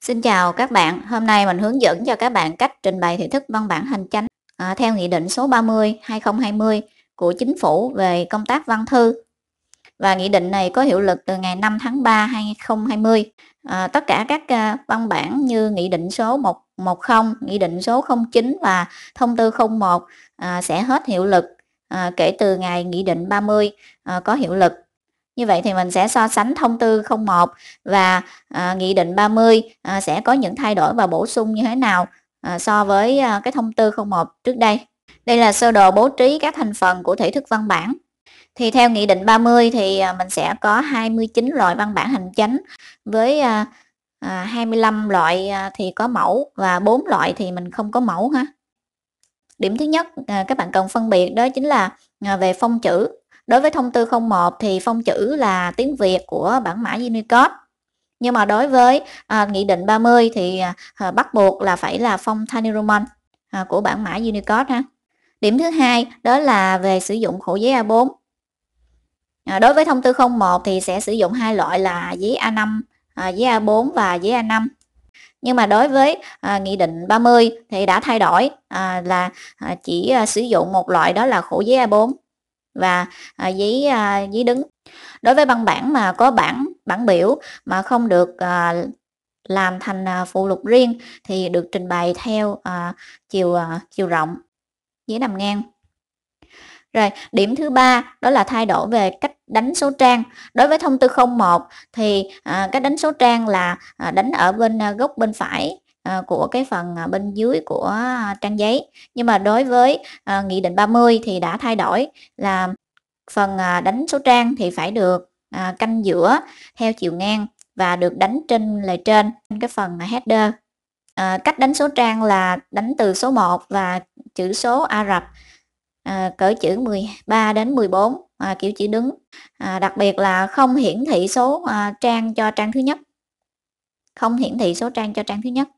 Xin chào các bạn, hôm nay mình hướng dẫn cho các bạn cách trình bày thể thức văn bản hành chánh à, theo Nghị định số 30-2020 của Chính phủ về công tác văn thư. Và nghị định này có hiệu lực từ ngày 5 tháng 3 2020. À, tất cả các à, văn bản như Nghị định số 110, Nghị định số 09 và Thông tư 01 à, sẽ hết hiệu lực à, kể từ ngày Nghị định 30 à, có hiệu lực như vậy thì mình sẽ so sánh thông tư 01 và à, nghị định 30 à, sẽ có những thay đổi và bổ sung như thế nào à, so với à, cái thông tư 01 trước đây. Đây là sơ đồ bố trí các thành phần của thể thức văn bản. Thì theo nghị định 30 thì à, mình sẽ có 29 loại văn bản hành chính với à, à, 25 loại à, thì có mẫu và 4 loại thì mình không có mẫu ha. Điểm thứ nhất à, các bạn cần phân biệt đó chính là về phong chữ Đối với thông tư 01 thì phong chữ là tiếng Việt của bản mã Unicode. Nhưng mà đối với à, Nghị định 30 thì à, bắt buộc là phải là phong Tiny Roman à, của bản mã Unicode ha. Điểm thứ hai đó là về sử dụng khổ giấy A4. À, đối với thông tư 01 thì sẽ sử dụng hai loại là giấy A5, à, giấy A4 và giấy A5. Nhưng mà đối với à, Nghị định 30 thì đã thay đổi à, là à, chỉ à, sử dụng một loại đó là khổ giấy A4 và à, giấy à, giấy đứng đối với văn bản mà có bản bản biểu mà không được à, làm thành à, phụ lục riêng thì được trình bày theo à, chiều à, chiều rộng giấy nằm ngang rồi, điểm thứ ba đó là thay đổi về cách đánh số trang. Đối với thông tư 01 thì à, cách đánh số trang là à, đánh ở bên à, góc bên phải À, của cái phần à, bên dưới của à, trang giấy nhưng mà đối với nghị định 30 thì đã thay đổi là phần đánh số trang thì phải được canh giữa theo chiều ngang và được đánh trên lề trên cái phần header cách đánh số trang là đánh từ số 1 và chữ số Ả Rập cỡ chữ 13 đến 14 à, kiểu chữ đứng đặc biệt là không hiển thị số trang cho trang thứ nhất không hiển thị số trang cho trang thứ nhất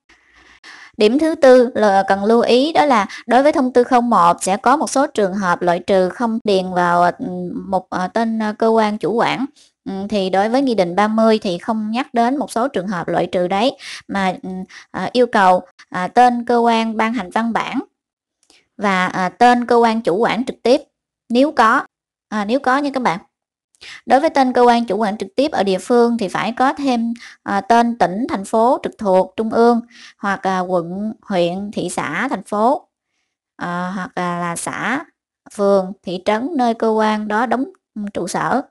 Điểm thứ tư là cần lưu ý đó là đối với thông tư 01 sẽ có một số trường hợp loại trừ không điền vào một ờ, tên ờ, cơ quan chủ quản thì đối với nghị định 30 thì không nhắc đến một số trường hợp loại trừ đấy mà ờ, yêu cầu tên cơ quan ban hành văn bản và tên cơ quan chủ quản trực tiếp nếu có à, nếu có nha các bạn Đối với tên cơ quan chủ quản trực tiếp ở địa phương thì phải có thêm à, tên tỉnh, thành phố trực thuộc trung ương hoặc à, quận, huyện, thị xã, thành phố à, hoặc à, là xã, phường, thị trấn nơi cơ quan đó đóng trụ sở.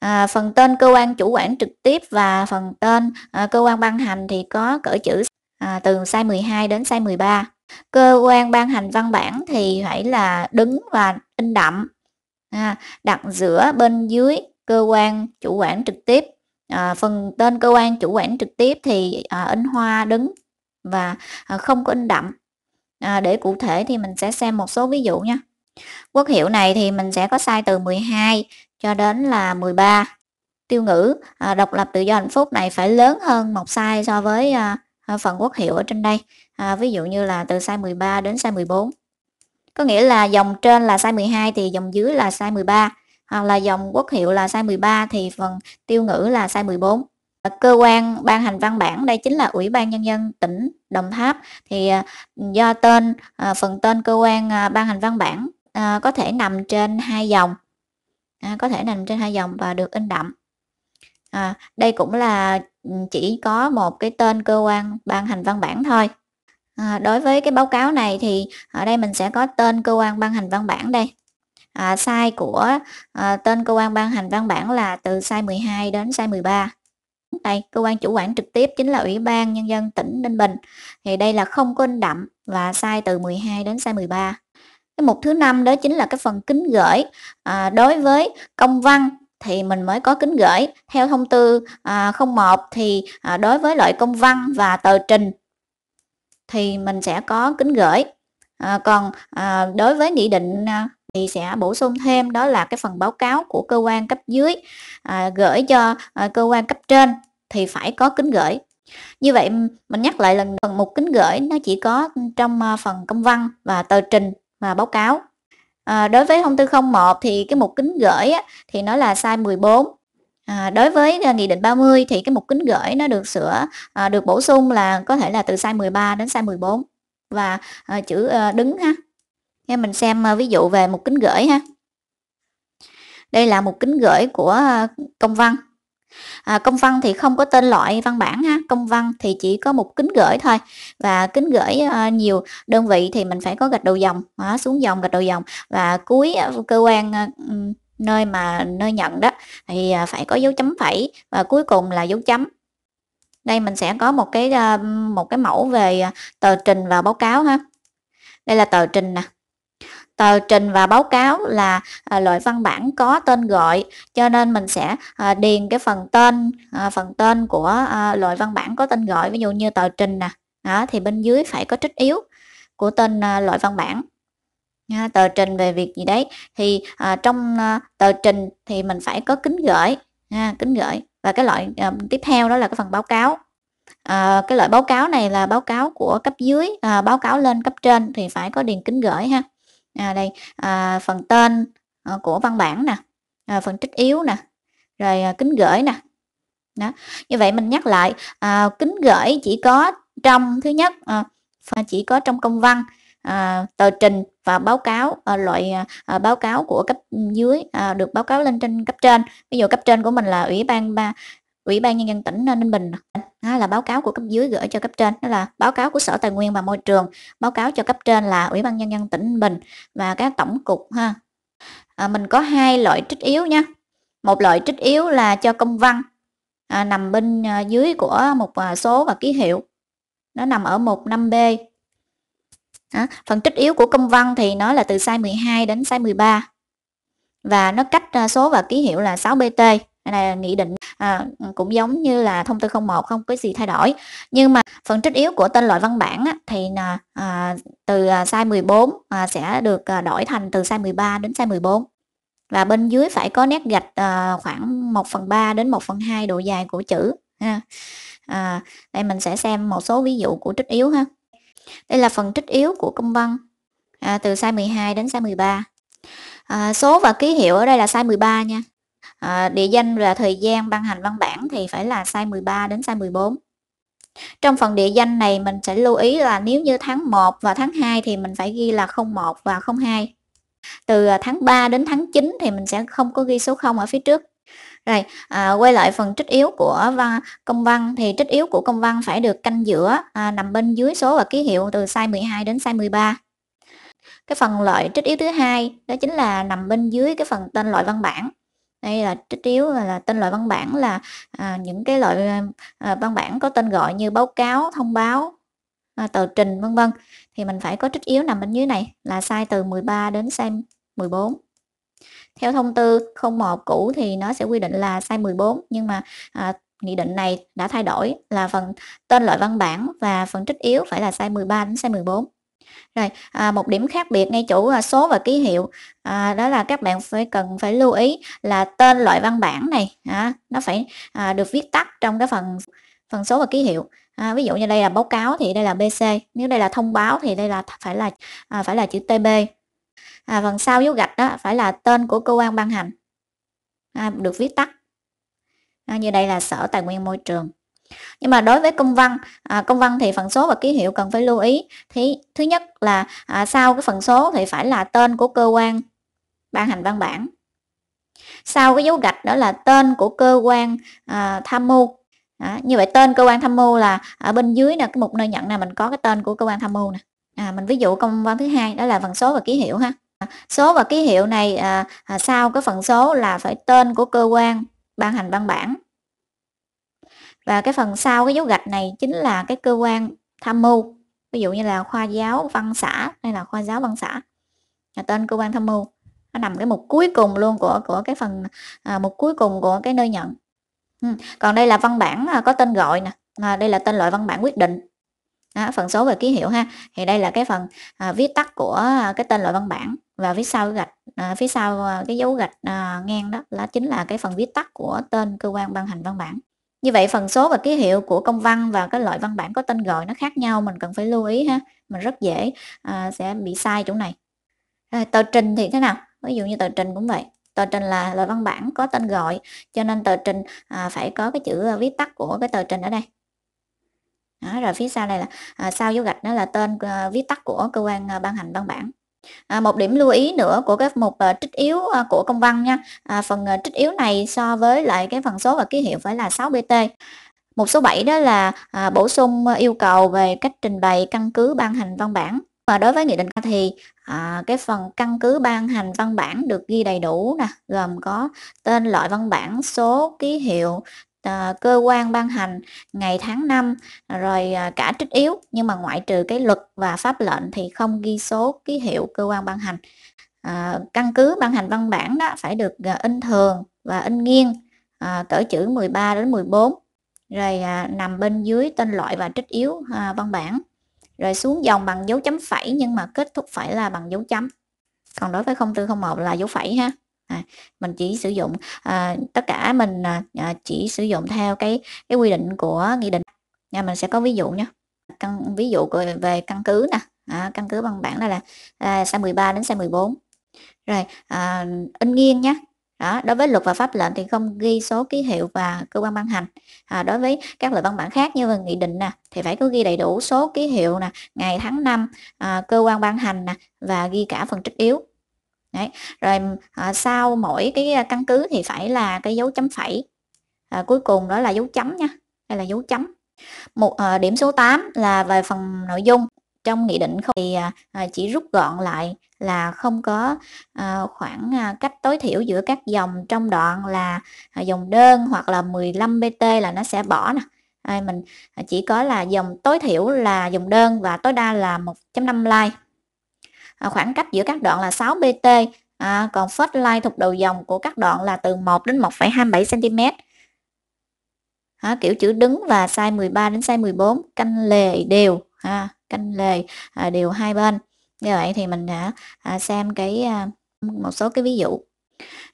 À, phần tên cơ quan chủ quản trực tiếp và phần tên à, cơ quan ban hành thì có cỡ chữ à, từ size 12 đến size 13. Cơ quan ban hành văn bản thì phải là đứng và in đậm à, đặt giữa bên dưới cơ quan chủ quản trực tiếp à, phần tên cơ quan chủ quản trực tiếp thì à, in hoa đứng và à, không có in đậm à, để cụ thể thì mình sẽ xem một số ví dụ nha quốc hiệu này thì mình sẽ có sai từ 12 cho đến là 13 tiêu ngữ à, độc lập tự do hạnh phúc này phải lớn hơn một sai so với à, à, phần quốc hiệu ở trên đây à, ví dụ như là từ size 13 đến size 14 có nghĩa là dòng trên là size 12 thì dòng dưới là size 13 Ờ, là dòng quốc hiệu là sai 13 thì phần tiêu ngữ là sai 14 cơ quan ban hành văn bản đây chính là ủy ban nhân dân tỉnh đồng tháp thì ờ, do tên ờ, phần tên cơ quan ban hành văn bản có thể nằm trên hai dòng có thể nằm trên hai dòng và được in đậm đây cũng là ừ, chỉ có một cái tên cơ quan ban hành văn bản thôi đối với cái báo cáo này thì ở đây mình sẽ có tên cơ quan ban hành văn bản đây à, size của à, tên cơ quan ban hành văn bản là từ size 12 đến size 13 đây cơ quan chủ quản trực tiếp chính là Ủy ban Nhân dân tỉnh Ninh Bình thì đây là không có in đậm và sai từ 12 đến size 13 cái mục thứ năm đó chính là cái phần kính gửi à, đối với công văn thì mình mới có kính gửi theo thông tư à, 01 thì à, đối với loại công văn và tờ trình thì mình sẽ có kính gửi à, còn à, đối với nghị định à, thì sẽ bổ sung thêm đó là cái phần báo cáo của cơ quan cấp dưới à, gửi cho à, cơ quan cấp trên thì phải có kính gửi như vậy mình nhắc lại lần phần mục kính gửi nó chỉ có trong à, phần công văn và tờ trình và báo cáo à, đối với thông tư 01 thì cái mục kính gửi á, thì nó là sai 14 À, đối với à, nghị định 30 thì cái mục kính gửi nó được sửa à, được bổ sung là có thể là từ size 13 đến size 14 và à, chữ à, đứng ha Nha mình xem ờ, ví dụ về một kính gửi ha. Đây là một kính gửi của ờ, công văn. À, công văn thì không có tên loại văn bản ha, công văn thì chỉ có một kính gửi thôi và kính gửi ờ, nhiều đơn vị thì mình phải có gạch đầu dòng, à, xuống dòng gạch đầu dòng và cuối cơ quan nơi mà nơi nhận đó thì phải có dấu chấm phẩy và cuối cùng là dấu chấm. Đây mình sẽ có một cái một cái mẫu về tờ trình và báo cáo ha. Đây là tờ trình nè tờ trình và báo cáo là à, loại văn bản có tên gọi cho nên mình sẽ à, điền cái phần tên à, phần tên của loại văn bản có tên gọi ví dụ như tờ trình nè thì bên dưới phải có trích yếu của tên loại văn bản tờ trình về việc gì đấy thì trong tờ trình thì mình phải có kính gửi kính gửi và cái loại tiếp theo đó là cái phần báo cáo à, cái loại báo cáo này là báo cáo của cấp dưới à, báo cáo lên cấp trên thì phải có điền kính gửi ha à, đây à, phần tên à, của văn bản nè à, phần trích yếu nè rồi à, kính gửi nè đó. như vậy mình nhắc lại à, kính gửi chỉ có trong thứ nhất à, chỉ có trong công văn à, tờ trình và báo cáo à, loại à, à, báo cáo của cấp dưới à, được báo cáo lên trên cấp trên ví dụ cấp trên của mình là ủy ban ba ủy ban nhân dân tỉnh ờ, ninh bình đó là báo cáo của cấp dưới gửi cho cấp trên đó là báo cáo của sở tài nguyên và môi trường báo cáo cho cấp trên là ủy ban nhân dân tỉnh ninh bình và các tổng cục ha à, mình có hai loại trích yếu nha một loại trích yếu là cho công văn à, nằm bên ờ, dưới của một ờ, số và ký hiệu nó nằm ở một năm b à, phần trích yếu của công văn thì nó là từ size 12 đến size 13 và nó cách số và ký hiệu là 6BT là nghị định à, cũng giống như là thông tư 01 không có gì thay đổi nhưng mà phần trích yếu của tên loại văn bản á, thì là à, từ à, size 14 à, sẽ được à, đổi thành từ size 13 đến size 14 và bên dưới phải có nét gạch à, khoảng 1 phần 3 đến 1 phần 2 độ dài của chữ ha. À, đây mình sẽ xem một số ví dụ của trích yếu ha đây là phần trích yếu của công văn à, từ size 12 đến size 13 à, số và ký hiệu ở đây là size 13 nha À, địa danh và thời gian ban hành văn bản thì phải là size 13 đến size 14 trong phần địa danh này mình sẽ lưu ý là nếu như tháng 1 và tháng 2 thì mình phải ghi là 01 và 02 từ à, tháng 3 đến tháng 9 thì mình sẽ không có ghi số 0 ở phía trước rồi à, quay lại phần trích yếu của văn, công văn thì trích yếu của công văn phải được canh giữa à, nằm bên dưới số và ký hiệu từ size 12 đến size 13 cái phần loại trích yếu thứ hai đó chính là nằm bên dưới cái phần tên loại văn bản đây là trích yếu là, là tên loại văn bản là à, những cái loại à, văn bản có tên gọi như báo cáo thông báo à, tờ trình vân vân thì mình phải có trích yếu nằm bên dưới này là size từ 13 đến size 14 theo thông tư 01 cũ thì nó sẽ quy định là size 14 nhưng mà à, nghị định này đã thay đổi là phần tên loại văn bản và phần trích yếu phải là size 13 đến size 14 rồi, à, một điểm khác biệt ngay chủ à, số và ký hiệu à, đó là các bạn phải cần phải lưu ý là tên loại văn bản này à, nó phải à, được viết tắt trong cái phần phần số và ký hiệu. À, ví dụ như đây là báo cáo thì đây là BC, nếu đây là thông báo thì đây là phải là à, phải là chữ TB. À, phần sau dấu gạch đó phải là tên của cơ quan ban hành. À, được viết tắt. À, như đây là Sở Tài nguyên Môi trường nhưng mà đối với công văn à, công văn thì phần số và ký hiệu cần phải lưu ý thì thứ nhất là à, sau cái phần số thì phải là tên của cơ quan ban hành văn bản sau cái dấu gạch đó là tên của cơ quan à, tham mưu đó, như vậy tên cơ quan tham mưu là ở bên dưới là cái mục nơi nhận là mình có cái tên của cơ quan tham mưu nè à, mình ví dụ công văn thứ hai đó là phần số và ký hiệu ha số và ký hiệu này à, à sau cái phần số là phải tên của cơ quan ban hành văn bản và cái phần sau cái dấu gạch này chính là cái cơ quan tham mưu ví dụ như là khoa giáo văn xã hay là khoa giáo văn xã là tên cơ quan tham mưu nó nằm cái mục cuối cùng luôn của của cái phần à, mục cuối cùng của cái nơi nhận ừ. còn đây là văn bản à, có tên gọi nè à, đây là tên loại văn bản quyết định à, phần số và ký hiệu ha thì đây là cái phần à, viết tắt của à, cái tên loại văn bản và phía sau cái gạch à, phía sau à, cái dấu gạch à, ngang đó là chính là cái phần viết tắt của tên cơ quan ban hành văn bản như vậy phần số và ký hiệu của công văn và các loại văn bản có tên gọi nó khác nhau mình cần phải lưu ý ha. Mình rất dễ à, sẽ bị sai chỗ này. À, tờ trình thì thế nào? Ví dụ như tờ trình cũng vậy. Tờ trình là loại văn bản có tên gọi cho nên tờ trình à, phải có cái chữ viết tắt của cái tờ trình ở đây. Đó, rồi phía sau này là à, sau dấu gạch đó là tên à, viết tắt của cơ quan à, ban hành văn bản. À, một điểm lưu ý nữa của cái mục uh, trích yếu uh, của công văn nha. À, phần uh, trích yếu này so với lại cái phần số và ký hiệu phải là 6BT. Mục số 7 đó là à, bổ sung yêu cầu về cách trình bày căn cứ ban hành văn bản. Và đối với nghị định thì à, cái phần căn cứ ban hành văn bản được ghi đầy đủ nè, gồm có tên loại văn bản, số, ký hiệu, Ờ, cơ quan ban hành ngày tháng năm à, rồi à, cả trích yếu nhưng mà ngoại trừ cái luật và pháp lệnh thì không ghi số ký hiệu cơ quan ban hành à, căn cứ ban hành văn bản đó phải được à, in thường và in nghiêng à, cỡ chữ 13 đến 14 rồi à, nằm bên dưới tên loại và trích yếu à, văn bản rồi xuống dòng bằng dấu chấm phẩy nhưng mà kết thúc phải là bằng dấu chấm còn đối với 0401 là dấu phẩy ha à, mình chỉ sử dụng à, tất cả mình à, à, chỉ sử dụng theo cái cái quy định của nghị định nha mình sẽ có ví dụ nhé căn ví dụ về, về căn cứ nè à, căn cứ văn bản đây là à, sa 13 đến sa 14 rồi à, in nghiêng nhé đó, đối với luật và pháp lệnh thì không ghi số ký hiệu và cơ quan ban hành à, đối với các loại văn bản khác như là nghị định nè thì phải có ghi đầy đủ số ký hiệu nè ngày tháng năm à, cơ quan ban hành nè và ghi cả phần trích yếu Đấy. rồi à, sau mỗi cái ờ, căn cứ thì phải là cái dấu chấm phẩy à, cuối cùng đó là dấu chấm nha đây là dấu chấm một à, điểm số 8 là về phần nội dung trong nghị định không thì à, chỉ rút gọn lại là không có à, khoảng à, cách tối thiểu giữa các dòng trong đoạn là à, dòng đơn hoặc là 15 BT là nó sẽ bỏ nè à, mình chỉ có là dòng tối thiểu là dòng đơn và tối đa là 1.5 like À, khoảng cách giữa các đoạn là 6 bt à, còn first line thuộc đầu dòng của các đoạn là từ 1 đến 1,27 cm à, kiểu chữ đứng và size 13 đến size 14 canh lề đều à, canh lề à, đều hai bên như vậy thì mình đã à, xem cái à, một số cái ví dụ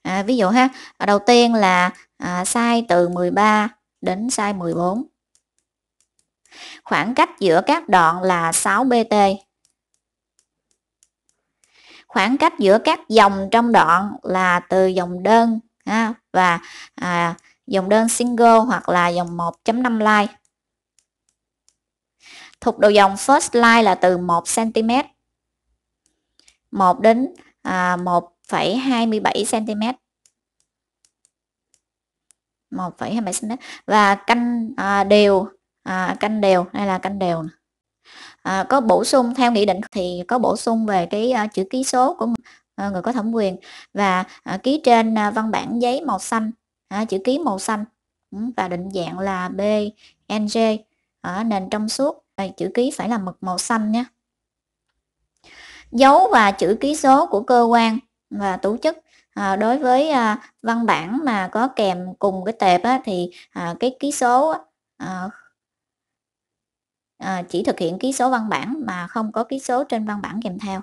à, ví dụ ha đầu tiên là à, size từ 13 đến size 14 khoảng cách giữa các đoạn là 6 bt khoảng cách giữa các dòng trong đoạn là từ dòng đơn ha, và à, dòng đơn single hoặc là dòng 1.5 line thục đầu dòng first line là từ 1 cm 1 đến à, 1,27 cm 1,27 cm và canh à, đều à, canh đều hay là canh đều này à, có bổ sung theo nghị định thì có bổ sung về cái à, chữ ký số của à, người có thẩm quyền và à, ký trên à, văn bản giấy màu xanh à, chữ ký màu xanh ừ, và định dạng là BNG ở nền trong suốt chữ ký phải là mực màu xanh nhé dấu và chữ ký số của cơ quan và tổ chức à, đối với à, văn bản mà có kèm cùng cái tệp á, thì à, cái ký số á, à, Ờ, chỉ thực hiện ký số văn bản mà không có ký số trên văn bản kèm theo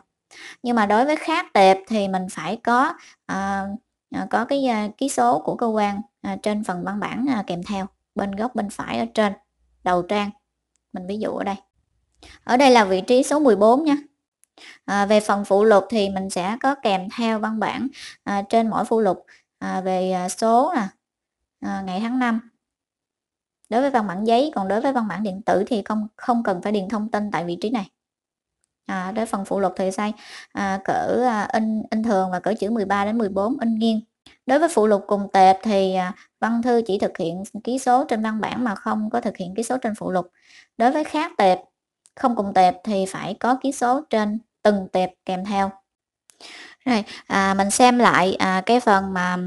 nhưng mà đối với khác tệp thì mình phải có à, có cái à, ký số của cơ quan à, trên phần văn bản à, kèm theo bên góc bên phải ở trên đầu trang mình ví dụ ở đây ở đây là vị trí số 14 nha à, về phần phụ lục thì mình sẽ có kèm theo văn bản à, trên mỗi phụ lục à, về số à, ngày tháng năm đối với văn bản giấy còn đối với văn bản điện tử thì không không cần phải điền thông tin tại vị trí này à, đối phần phụ lục thì sai à, cỡ à, in in thường và cỡ chữ 13 đến 14 in nghiêng đối với phụ lục cùng tệp thì à, văn thư chỉ thực hiện ký số trên văn bản mà không có thực hiện ký số trên phụ lục đối với khác tệp không cùng tệp thì phải có ký số trên từng tệp kèm theo rồi à, mình xem lại à, cái phần mà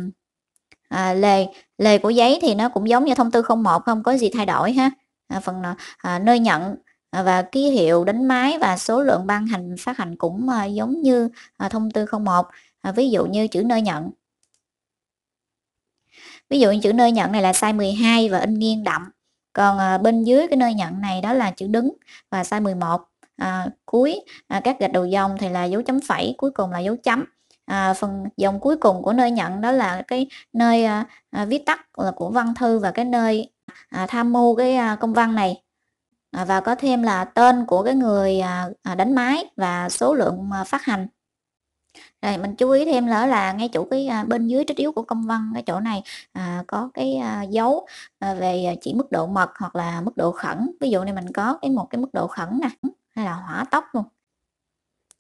à, lề lề của giấy thì nó cũng giống như thông tư 01 không có gì thay đổi ha à, phần à, à nơi nhận à, và ký hiệu đánh máy và số lượng ban hành phát hành cũng à, giống như à, thông tư 01 à, ví dụ như chữ nơi nhận ví dụ như chữ nơi nhận này là size 12 và in nghiêng đậm còn à, bên dưới cái nơi nhận này đó là chữ đứng và size 11 à, cuối à, các gạch đầu dòng thì là dấu chấm phẩy cuối cùng là dấu chấm à, phần dòng cuối cùng của nơi nhận đó là cái nơi à, à, viết tắt là của văn thư và cái nơi à, tham mưu cái à, công văn này à, và có thêm là tên của cái người à, à đánh máy và số lượng à, phát hành rồi mình chú ý thêm nữa là ngay chỗ cái à, bên dưới trích yếu của công văn cái chỗ này à, có cái à, dấu à, về à, chỉ mức độ mật hoặc là mức độ khẩn ví dụ này mình có cái một cái mức độ khẩn nè hay là hỏa tốc luôn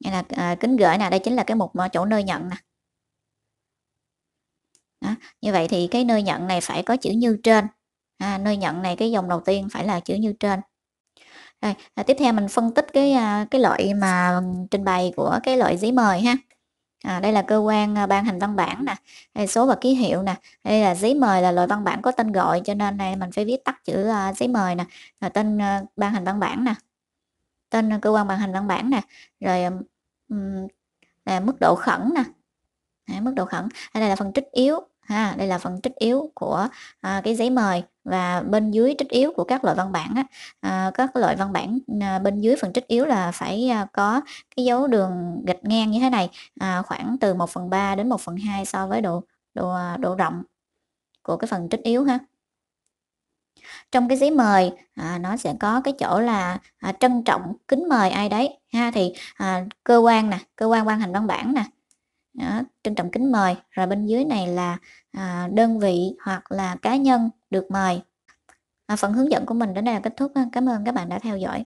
như là à, kính gửi nè đây chính là cái mục chỗ nơi nhận nè đó. như vậy thì cái nơi nhận này phải có chữ như trên à, nơi nhận này cái dòng đầu tiên phải là chữ như trên rồi à, tiếp theo mình phân tích cái à, cái loại mà trình bày của cái loại giấy mời ha À, đây là cơ quan à, ban hành văn bản nè, đây số và ký hiệu nè, đây là giấy mời là loại văn bản có tên gọi cho nên này mình phải viết tắt chữ uh, giấy mời nè, tên uh, ban hành văn bản nè, tên cơ quan ban hành văn bản nè, rồi là mức độ khẩn nè à, mức độ khẩn đây là phần trích yếu ha đây là phần trích yếu của à, cái giấy mời và bên dưới trích yếu của các loại văn bản á, à, các loại văn bản à, bên dưới phần trích yếu là phải à, có cái dấu đường gạch ngang như thế này à, khoảng từ 1 phần 3 đến 1 phần 2 so với độ độ à, độ rộng của cái phần trích yếu ha trong cái giấy mời à, nó sẽ có cái chỗ là à, trân trọng kính mời ai đấy ha thì à, cơ quan nè cơ quan ban hành văn bản nè đó, trân trọng kính mời rồi bên dưới này là à, đơn vị hoặc là cá nhân được mời à, phần hướng dẫn của mình đến đây là kết thúc cảm ơn các bạn đã theo dõi